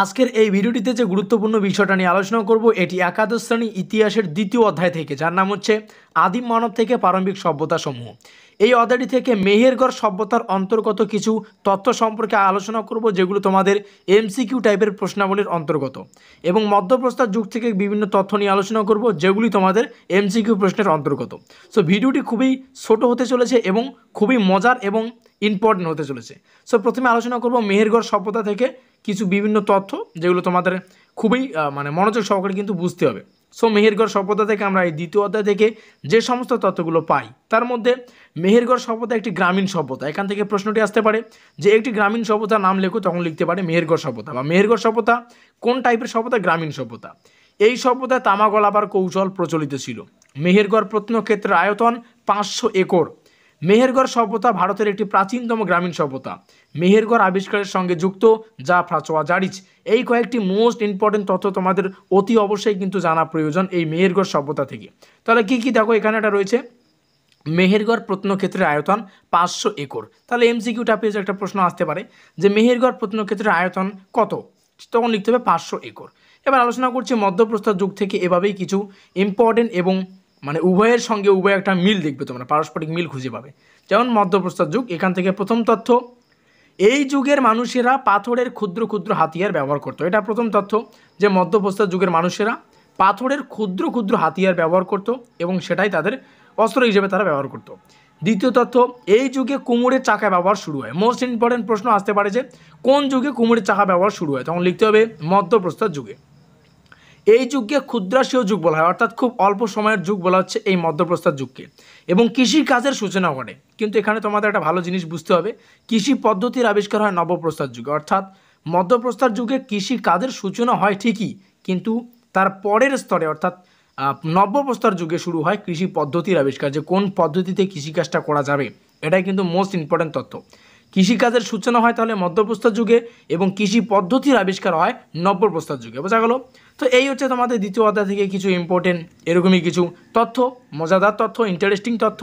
আজকের এই ভিডিওটিতে যে গুরুত্বপূর্ণ বিষয়টা নিয়ে আলোচনা করব এটি একাদশ শ্রেণী ইতিহাসের দ্বিতীয় অধ্যায় থেকে যার নাম হচ্ছে আদিম মানব থেকে প্রারম্ভিক সভ্যতা সমূহ এই অধ্যায়টি থেকে মেহেরগড় সভ্যতার অন্তর্গত কিছু তথ্য সম্পর্কে আলোচনা করব যেগুলো তোমাদের এমসিকিউ টাইপের প্রশ্নাবলীর অন্তর্গত এবং মধ্যপ্রস্তার যুগ থেকে বিভিন্ন তথ্য নিয়ে আলোচনা করব যেগুলি তোমাদের এমসিকিউ প্রশ্নের অন্তর্গত সো ভিডিওটি খুবই ছোট হতে চলেছে এবং খুবই মজার এবং ইম্পর্টেন্ট হতে চলেছে সো প্রথমে আলোচনা করব মেহেরগড় সভ্যতা থেকে কিছু বিভিন্ন তথ্য যেগুলো তোমাদের খুবই মানে মনোযোগ সহকারে কিন্তু বুঝতে হবে সো মেহেরগড় সভ্যতা থেকে আমরা এই দ্বিতীয় অধ্যায় থেকে যে সমস্ত তথ্যগুলো পাই তার মধ্যে মেহেরগড় সভ্যতা একটি গ্রামীণ সভ্যতা এখান থেকে প্রশ্নটি আসতে পারে যে একটি গ্রামীণ সভ্যতা নাম লেখো তখন লিখতে পারে মেহেরগড় সভ্যতা বা মেহেরগড় সভ্যতা কোন টাইপের সভ্যতা গ্রামীণ সভ্যতা এই সভ্যতায় তামাগলাবার কৌশল প্রচলিত ছিল মেহেরগড় প্রত্নক্ষেত্রের আয়তন পাঁচশো একর মেহেরগড় সভ্যতা ভারতের একটি প্রাচীনতম গ্রামীণ সভ্যতা মেহেরগড় আবিষ্কারের সঙ্গে যুক্ত যা ফ্রাচোয়া জারিচ এই কয়েকটি মোস্ট ইম্পর্টেন্ট তথ্য তোমাদের অতি অবশ্যই কিন্তু জানা প্রয়োজন এই মেহেরগড় সভ্যতা থেকে তাহলে কি কি দেখো এখানে এটা রয়েছে মেহেরগড় প্রত্নক্ষেত্রের আয়তন পাঁচশো একর তাহলে এমসিকিউ টাইপের একটা প্রশ্ন আসতে পারে যে মেহেরগড় প্রত্নক্ষেত্রের আয়তন কত তখন লিখতে হবে পাঁচশো একর এবার আলোচনা করছি মধ্যপ্রস্তর যুগ থেকে এভাবেই কিছু ইম্পর্টেন্ট এবং মানে উভয়ের সঙ্গে উভয় একটা মিল দেখবে তোমরা পারস্পরিক মিল খুঁজে পাবে যেমন মধ্যপ্রস্তর যুগ এখান থেকে প্রথম তথ্য এই যুগের মানুষেরা পাথরের ক্ষুদ্র ক্ষুদ্র হাতিয়ার ব্যবহার করতো এটা প্রথম তথ্য যে মধ্যপ্রস্তর যুগের মানুষেরা পাথরের ক্ষুদ্র ক্ষুদ্র হাতিয়ার ব্যবহার করত এবং সেটাই তাদের অস্ত্র হিসেবে তারা ব্যবহার করত দ্বিতীয় তথ্য এই যুগে কুমুরের চাকা ব্যবহার শুরু হয় মোস্ট ইম্পর্টেন্ট প্রশ্ন আসতে পারে যে কোন যুগে কুমুরের চাকা ব্যবহার শুরু হয় তখন লিখতে হবে মধ্যপ্রস্তর যুগে এই যুগকে ক্ষুদ্রাশীয় যুগ বলা হয় অর্থাৎ খুব অল্প সময়ের যুগ বলা হচ্ছে এই মধ্যপ্রস্তর যুগকে এবং কৃষির কাজের সূচনা ঘটে কিন্তু এখানে তোমাদের একটা ভালো জিনিস বুঝতে হবে কৃষি পদ্ধতির আবিষ্কার হয় নবপ্রস্তর যুগে অর্থাৎ মধ্যপ্রস্তর যুগে কৃষি কাজের সূচনা হয় ঠিকই কিন্তু তার পরের স্তরে অর্থাৎ নব্যপ্রস্তর যুগে শুরু হয় কৃষি পদ্ধতির আবিষ্কার যে কোন পদ্ধতিতে কৃষিকাজটা করা যাবে এটাই কিন্তু মোস্ট ইম্পর্ট্যান্ট তথ্য কৃষিকাজের সূচনা হয় তাহলে মধ্যপ্রস্তর যুগে এবং কৃষি পদ্ধতির আবিষ্কার হয় নব্যপ্রস্তর যুগে বোঝা গেল তো এই হচ্ছে তোমাদের দ্বিতীয় অধ্যায় থেকে কিছু ইম্পর্টেন্ট এরকমই কিছু তথ্য মজাদার তথ্য ইন্টারেস্টিং তথ্য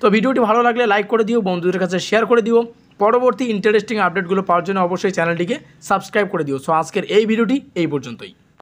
তো ভিডিওটি ভালো লাগলে লাইক করে দিও বন্ধুদের কাছে শেয়ার করে দিও পরবর্তী ইন্টারেস্টিং আপডেটগুলো পাওয়ার জন্য অবশ্যই চ্যানেলটিকে সাবস্ক্রাইব করে দিও সো আজকের এই ভিডিওটি এই পর্যন্তই